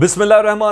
बिसमिल्लाम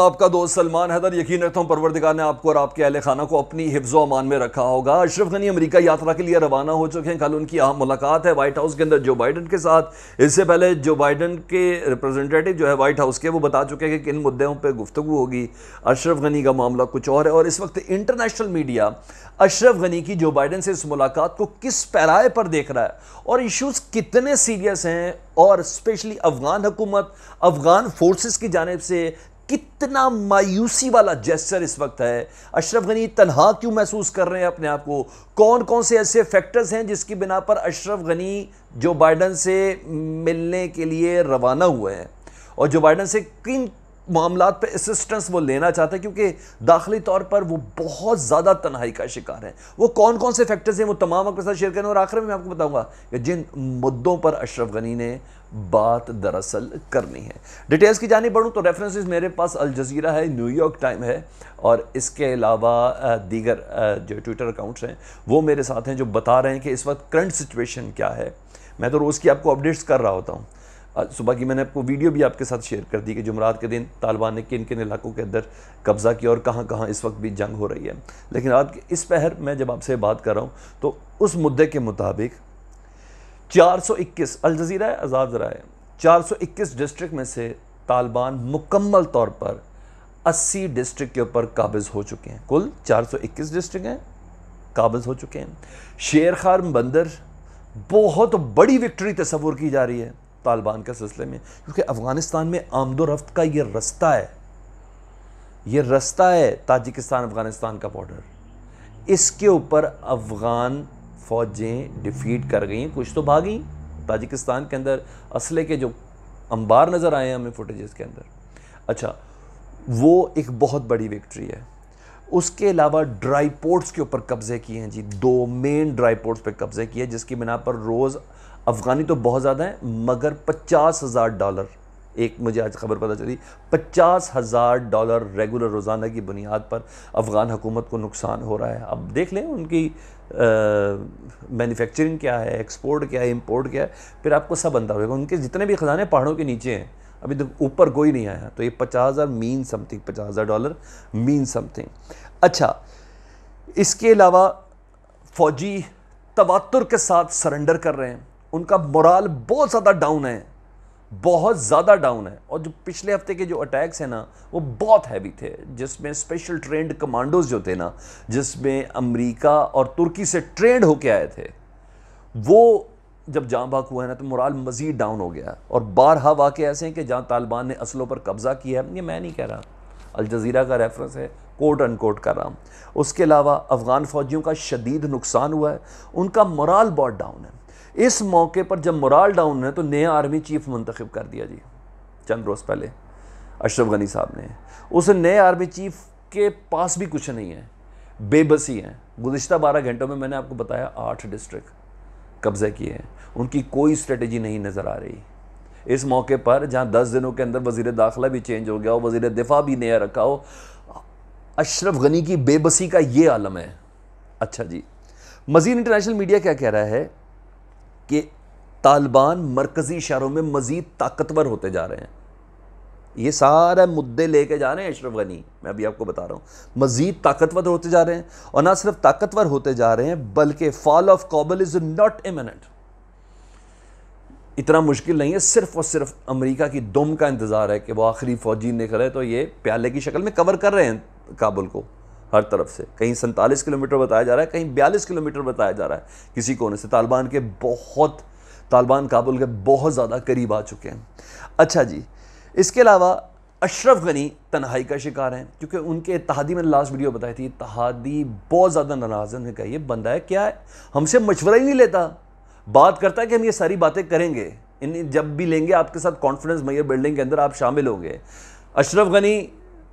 आपका दोस्त सलमान हैदर यकीन रखता हूँ परवरदिगार ने आपको और आपके अहल खाना को अपनी हिफ्ज़ अमान में रखा होगा अशरफ गनी अमरीका यात्रा के लिए रवाना हो चुके हैं कल उनकी अहम मुलाकात है वाइट हाउस के अंदर जो बाइडन के साथ इससे पहले जो बाइडन के रिप्रेजेंटेटिव जो है वाइट हाउस के वो बता चुके हैं कि किन मुद्दों पर गुफ्तु होगी अशरफ गनी का मामला कुछ और है और इस वक्त इंटरनेशनल मीडिया अशरफ गनी की जो बाइडन से इस मुलाकात को किस पैराए पर देख रहा है और इशूज़ कितने सीरियस हैं और स्पेशली अफगान हुकूमत अफगान फोर्सेस की जानब से कितना मायूसी वाला जेस्चर इस वक्त है अशरफ गनी तनहा क्यों महसूस कर रहे हैं अपने आप को कौन कौन से ऐसे फैक्टर्स हैं जिसकी बिना पर अशरफ गनी जो बाइडन से मिलने के लिए रवाना हुए हैं और जो बाइडन से किन मामला पे असिस्टेंस वो लेना चाहते हैं क्योंकि दाखिली तौर पर वो बहुत ज़्यादा तनहाई का शिकार है वो कौन कौन से फैक्टर्स हैं वो तमाम आपके साथ शेयर करें और आखिर में मैं आपको बताऊंगा कि जिन मुद्दों पर अशरफ गनी ने बात दरअसल करनी है डिटेल्स की जानी बढ़ूँ तो रेफरेंसेस मेरे पास अल जजीरा है न्यूयॉर्क टाइम है और इसके अलावा दीगर जो ट्विटर अकाउंट्स हैं वो मेरे साथ हैं जो बता रहे हैं कि इस वक्त करंट सिचुएशन क्या है मैं तो रोज़ की आपको अपडेट्स कर रहा होता हूँ सुबह की मैंने आपको वीडियो भी आपके साथ शेयर कर दी कि जुमरात के दिन तालिबान ने किन किन इलाकों के अंदर कब्ज़ा किया और कहाँ कहाँ इस वक्त भी जंग हो रही है लेकिन आज इस पहर मैं जब आपसे बात कर रहा हूँ तो उस मुद्दे के मुताबिक 421 अल जजीरा आज़ाद रहा है 421 डिस्ट्रिक्ट में से तालिबान मुकम्मल तौर पर 80 डिस्ट्रिक्ट के ऊपर काबज़ हो चुके हैं कुल 421 डिस्ट्रिक्ट हैं काबिज हो चुके हैं शेर खार बंदर बहुत बड़ी विक्ट्री तस्वूर की जा रही है तालिबान के सिलसिले में क्योंकि अफ़गानिस्तान में आमदोरफ़्त का ये रास्ता है ये रास्ता है ताजिकिस्तान अफ़गानिस्तान का बॉर्डर इसके ऊपर अफ़गान फ़ौजें डिफ़ीट कर गई कुछ तो भागी ताजिकिस्तान के अंदर असले के जो अंबार नज़र आए हैं हमें फुटेज़ के अंदर अच्छा वो एक बहुत बड़ी विक्ट्री है उसके अलावा ड्राई पोर्ट्स के ऊपर कब्ज़े किए हैं जी दो मेन ड्राई पोर्ट्स पे कब्ज़े किए जिसकी बिना पर रोज़ अफ़गानी तो बहुत ज़्यादा हैं मगर पचास हज़ार डॉलर एक मुझे आज खबर पता चली पचास हज़ार डॉलर रेगुलर रोज़ाना की बुनियाद पर अफ़गान हुकूमत को नुकसान हो रहा है अब देख लें उनकी मैन्युफैक्चरिंग क्या है एक्सपोर्ट क्या है इंपोर्ट क्या है फिर आपको सब अंदर होगा उनके जितने भी ख़जाने पहाड़ों के नीचे हैं अभी तक तो ऊपर कोई नहीं आया तो ये पचास हज़ार मीन समथिंग पचास हज़ार डॉलर मीन समथिंग अच्छा इसके अलावा फ़ौजी तवातुर के साथ सरेंडर कर रहे हैं उनका मोराल बहुत ज़्यादा डाउन है बहुत ज़्यादा डाउन है और जो पिछले हफ्ते के जो अटैक्स हैं ना वो बहुत हैवी थे जिसमें स्पेशल ट्रेंड कमांडोज जो थे ना जिसमें अमेरिका और तुर्की से ट्रेंड होके आए थे वो जब जहाँ भाग हुआ है ना तो मुराल मज़ीद डाउन हो गया और बारहा वाक़ ऐसे हैं कि जहाँ तालिबान ने असलों पर कब्ज़ा किया है ये मैं नहीं कह रहा अलजज़ीरा का रेफरेंस है कोट अन कोट कर रहा हूँ उसके अलावा अफ़गान फ़ौजियों का शदीद नुकसान हुआ है उनका मुराल बहुत डाउन है इस मौके पर जब मोराल डाउन है तो नया आर्मी चीफ मंतखब कर दिया जी चंद रोज़ पहले अशरफ गनी साहब ने उस नए आर्मी चीफ के पास भी कुछ नहीं है बेबसी हैं गुज्त बारह घंटों में मैंने आपको बताया आठ डिस्ट्रिक्ट कब्ज़े किए हैं उनकी कोई स्ट्रेटजी नहीं नज़र आ रही इस मौके पर जहाँ दस दिनों के अंदर वजीर दाखिला भी चेंज हो गया हो वजीर दिफा भी नया रखा हो अशरफ गनी की बेबसी का ये आलम है अच्छा जी मजीद इंटरनेशनल मीडिया क्या कह रहा है कि तालिबान मरकज़ी शहरों में मज़ीद ताकतवर होते जा रहे हैं ये सारे मुद्दे लेके जा रहे हैं अशरफ गनी मैं अभी आपको बता रहा हूँ मज़ीद ताकतवर होते जा रहे हैं और ना सिर्फ ताकतवर होते जा रहे हैं बल्कि fall of Kabul is not imminent इतना मुश्किल नहीं है सिर्फ और सिर्फ अमेरिका की दुम का इंतज़ार है कि वो आखिरी फ़ौजी निकले तो ये प्याले की शक्ल में कवर कर रहे हैं काबुल को हर तरफ से कहीं सैंतालीस किलोमीटर बताया जा रहा है कहीं बयालीस किलोमीटर बताया जा रहा है किसी कोने से तालिबान के बहुत तालिबान काबुल के बहुत ज़्यादा करीब आ चुके हैं अच्छा जी इसके अलावा अशरफ गनी तन्हाई का शिकार हैं क्योंकि उनके तहादी मैंने लास्ट वीडियो बताई थी तहादी बहुत ज़्यादा नाराज़ है कहा ये बंदा है क्या है हमसे मशवरा ही नहीं लेता बात करता है कि हम ये सारी बातें करेंगे इन जब भी लेंगे आपके साथ कॉन्फिडेंस मैयर बिल्डिंग के अंदर आप शामिल होंगे अशरफ गनी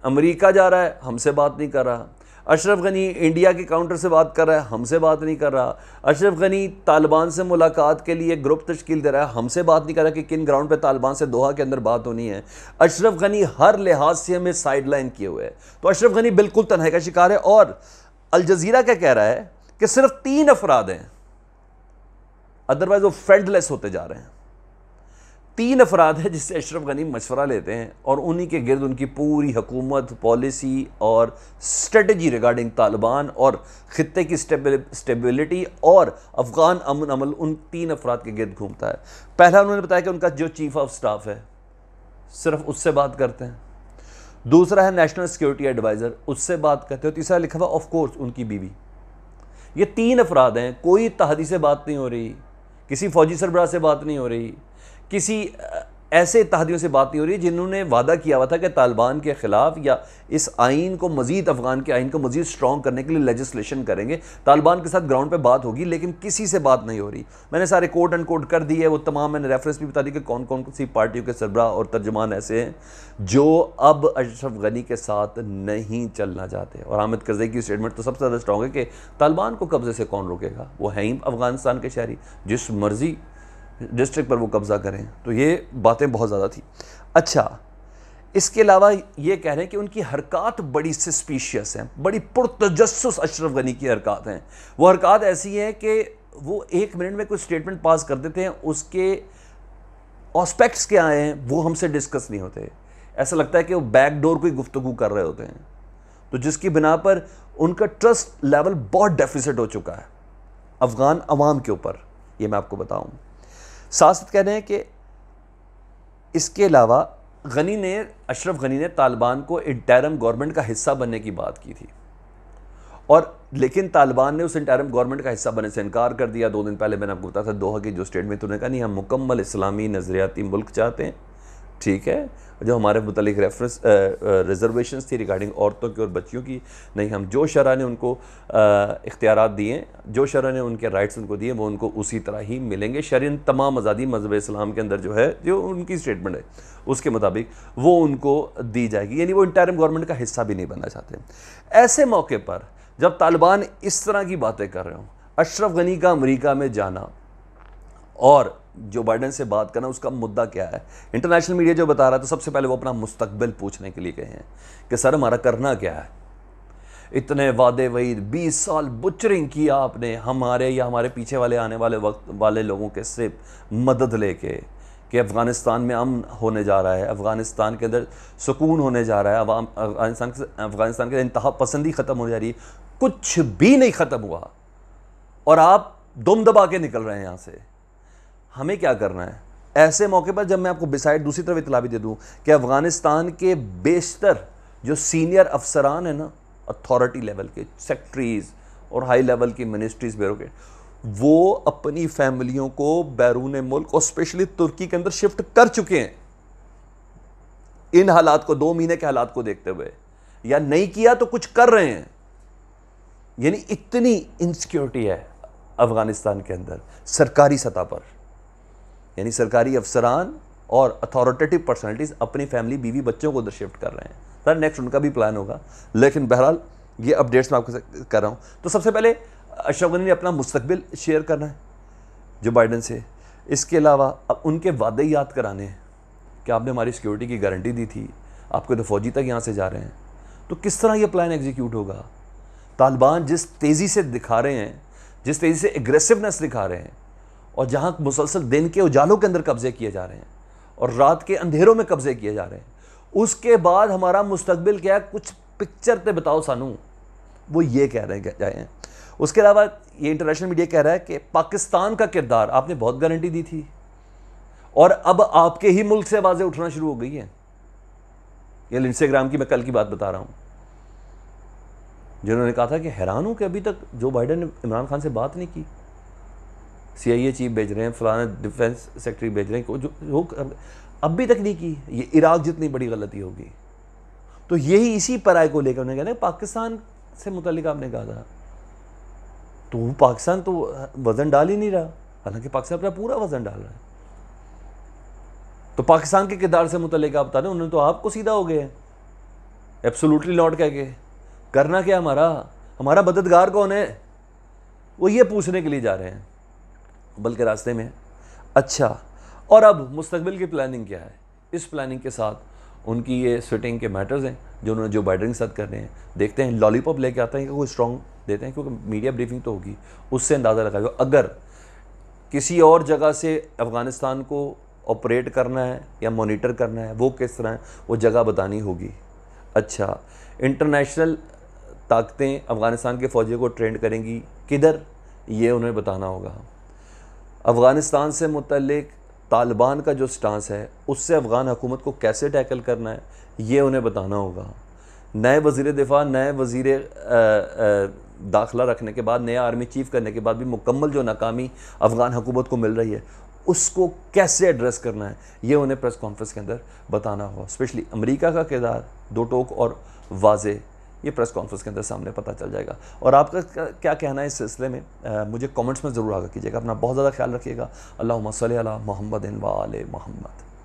अमेरिका जा रहा है हमसे बात नहीं कर रहा अशरफ गनी इंडिया के काउंटर से बात कर रहा है हमसे बात नहीं कर रहा अशरफ गनी तालिबान से मुलाकात के लिए ग्रुप तश्कील दे रहा है हमसे बात नहीं कर रहा कि किन ग्राउंड पर तालिबान से दोहा के अंदर बात होनी है अशरफ गनी हर लिहाज से हमें साइड लाइन किए हुए हैं तो अशरफ गनी बिल्कुल तनहाई का शिकार है और अलज़ीरा क्या कह रहा है कि सिर्फ तीन अफराद हैं अदरवाइज वो फ्रेंडलेस होते जा रहे हैं तीन अफराद हैं जिससे अशरफ गनी मशवरा लेते हैं और उन्हीं के गिरद उनकी पूरी हकूमत पॉलिसी और स्ट्रेटजी रिगार्डिंग तालिबान और ख़त्े की स्टेबिलिटी और अफ़गान अमन अमल उन तीन अफराद के गिरद घूमता है पहला उन्होंने बताया कि उनका जो चीफ ऑफ स्टाफ है सिर्फ उससे बात करते हैं दूसरा है नेशनल सिक्योरिटी एडवाइज़र उससे बात करते हैं तीसरा लिखा हुआ ऑफकोर्स उनकी बीवी ये तीन अफराद हैं कोई तहदी से बात नहीं हो रही किसी फौजी सरबराह से बात नहीं हो रही किसी ऐसे इतिहादियों से बात नहीं हो रही जिन्होंने वादा किया हुआ था कि तालिबान के ख़िलाफ़ या इस आइन को मज़ीद अफ़गान के आइन को मज़ीद स्ट्रॉन्ग करने के लिए लेजिस्लेशन करेंगे तालिबान के साथ ग्राउंड पे बात होगी लेकिन किसी से बात नहीं हो रही मैंने सारे कोट एंड कोट कर दिए वो तमाम मैंने रेफरेंस भी बता दी कि कौन कौन सी पार्टियों के सरबरा और तर्जमान ऐसे हैं जो अब अशरफ गनी के साथ नहीं चलना चाहते और हामिद करजे की स्टेटमेंट तो सबसे ज़्यादा स्ट्रॉग है कि तालिबान को कब्ज़े से कौन रोकेगा वो हैं ही अफ़गानिस्तान के शहरी जिस मर्ज़ी डिस्ट्रिक्ट पर वो कब्ज़ा करें तो ये बातें बहुत ज़्यादा थी अच्छा इसके अलावा ये कह रहे हैं कि उनकी हरकत बड़ी सस्पीशियस हैं बड़ी पुरतजस अशरफ गनी की हरकत हैं वो हरकत ऐसी है कि वो एक मिनट में कोई स्टेटमेंट पास कर देते हैं उसके ऑस्पेक्ट्स क्या हैं वो हमसे डिस्कस नहीं होते ऐसा लगता है कि वो बैकडोर कोई गुफ्तु कर रहे होते हैं तो जिसकी बिना पर उनका ट्रस्ट लेवल बहुत डेफिसिट हो चुका है अफ़गान अवाम के ऊपर ये मैं आपको बताऊँ साथ साथ कह रहे हैं कि इसके अलावा गनी ने अशरफ गनी ने तालिबान को इंटरम गवर्नमेंट का हिस्सा बनने की बात की थी और लेकिन तालिबान ने उस इंटरम गवर्नमेंट का हिस्सा बनने से इनकार कर दिया दो दिन पहले मैंने आपको बताया था दोहा की जो स्टेटमेंट उन्होंने कहा नहीं हम मुकम्मल इस्लामी नज़रियाती मुल्क चाहते हैं ठीक है जो हमारे मुतलिक रेफरेंस रिजर्वेशन थी रिगार्डिंग औरतों की और बच्चियों की नहीं हम जो शरह ने उनको इख्तियार दिए जो शरह ने उनके राइट्स उनको दिए वो उनको उसी तरह ही मिलेंगे शरीन तमाम आज़ादी मजहब इस्लाम के अंदर जो है जो उनकी स्टेटमेंट है उसके मुताबिक वो उनको दी जाएगी यानी वो इंटायर गवर्नमेंट का हिस्सा भी नहीं बनना चाहते ऐसे मौके पर जब तालिबान इस तरह की बातें कर रहे हो अशरफ गनी का अमरीका में जाना और जो बाइडन से बात करना उसका मुद्दा क्या है इंटरनेशनल मीडिया जो बता रहा है तो सबसे पहले वो अपना मुस्तकबिल पूछने के लिए गए हैं कि सर हमारा करना क्या है इतने वादे वहीद 20 साल बुचरिंग किया आपने हमारे या हमारे पीछे वाले आने वाले वक्त वाले लोगों के से मदद लेके कि अफ़गानिस्तान में अमन होने जा रहा है अफ़गानिस्तान के अंदर सुकून होने जा रहा है अफ़गानिस्तान अफ़गानिस्तान के अंदर इंतहा पसंदी ख़त्म हो जा रही है कुछ भी नहीं ख़त्म हुआ और आप दम दबा के निकल रहे हैं यहाँ से हमें क्या करना है ऐसे मौके पर जब मैं आपको बिसाइड दूसरी तरफ इतला भी दे दूँ कि अफ़गानिस्तान के बेशतर जो सीनियर अफसरान हैं ना अथॉरिटी लेवल के सेक्रेटरीज़ और हाई लेवल की मिनिस्ट्रीज़ ब्यूरोट वो अपनी फैमिलियों को बैरून मुल्क और स्पेशली तुर्की के अंदर शिफ्ट कर चुके हैं इन हालात को दो महीने के हालात को देखते हुए या नहीं किया तो कुछ कर रहे हैं यानी इतनी इनसिक्योरिटी है अफगानिस्तान के अंदर सरकारी सतह पर यानी सरकारी अफसरान और अथॉरिटेटिव पर्सनैलिटीज़ अपनी फैमिली बीवी बच्चों को उधर शिफ्ट कर रहे हैं सर नेक्स्ट उनका भी प्लान होगा लेकिन बहरहाल ये अपडेट्स मैं आपको कर रहा हूँ तो सबसे पहले अशोक गनी ने अपना मुस्तबिल शेयर करना है जो बाइडन से इसके अलावा अब उनके वादे याद कराने हैं कि आपने हमारी सिक्योरिटी की गारंटी दी थी आपके तो फौजी तक यहाँ से जा रहे हैं तो किस तरह ये प्लान एग्जीक्यूट होगा तालिबान जिस तेज़ी से दिखा रहे हैं जिस तेज़ी से एग्रेसिवनेस दिखा रहे हैं और जहाँ मुसलसल दिन के उजालों के अंदर कब्ज़े किए जा रहे हैं और रात के अंधेरों में कब्ज़े किए जा रहे हैं उसके बाद हमारा मुस्तबिल क्या है कुछ पिक्चर पर बताओ सानू वो ये कह रहे जाए हैं उसके अलावा ये इंटरनेशनल मीडिया कह रहा है कि पाकिस्तान का किरदार आपने बहुत गारंटी दी थी और अब आपके ही मुल्क से आवाज़ें उठना शुरू हो गई हैं ये इंस्टाग्राम की मैं कल की बात बता रहा हूँ जिन्होंने कहा था कि हैरान हूँ कि अभी तक जो बाइडन ने इमरान खान से बात नहीं की सी आई ए चीफ भेज रहे हैं फलाने डिफेंस सेक्रेटरी भेज रहे हैं जो वो अब भी तक नहीं की ये इराक जितनी बड़ी गलती होगी तो यही इसी पराय को लेकर उन्होंने कहा ना पाकिस्तान से मुतल आपने कहा था तो वो पाकिस्तान तो वज़न डाल ही नहीं रहा हालांकि पाकिस्तान अपना पूरा वज़न डाल रहा है तो पाकिस्तान के किरदार से मुतल आप बता दें उन्होंने तो आपको सीधा हो गए एब्सोलूटली लौट कह के करना क्या हमारा हमारा मददगार कौन है वो ये पूछने के लिए जा रहे हैं बल्कि रास्ते में है अच्छा और अब मुस्तबिल की प्लानिंग क्या है इस प्लानिंग के साथ उनकी ये स्विटिंग के मैटर्स हैं जो उन्होंने जो बाइडन के साथ कर रहे हैं देखते हैं लॉलीपॉप लेके आते हैं कि कोई स्ट्रॉन्ग देते हैं क्योंकि मीडिया ब्रीफिंग तो होगी उससे अंदाज़ा लगाएगा अगर किसी और जगह से अफ़गानिस्तान को ऑपरेट करना है या मोनिटर करना है वो किस तरह है वो जगह बतानी होगी अच्छा इंटरनेशनल ताकतें अफ़गानिस्तान के फ़ौजी को ट्रेंड करेंगी किधर ये उन्हें बताना होगा अफ़गानिस्तान से मुतलक तालिबान का जो स्टांस है उससे अफ़गान हुकूमत को कैसे टैकल करना है ये उन्हें बताना होगा नए वजीर दिफा नए वजीर दाखिला रखने के बाद नया आर्मी चीफ करने के बाद भी मुकम्मल जो नाकामी अफ़गान हुकूमत को मिल रही है उसको कैसे एड्रेस करना है ये उन्हें प्रेस कॉन्फ्रेंस के अंदर बताना होगा स्पेशली अमेरिका का किरदार दो टोक और वाज ये प्रेस कॉन्फ्रेंस के अंदर सामने पता चल जाएगा और आपका क्या कहना है इस सिलसिले में आ, मुझे कमेंट्स में ज़रूर आगा कीजिएगा अपना बहुत ज़्यादा ख्याल रखिएगा अल्लाह मसल मोहम्मद इन वाल मोहम्मद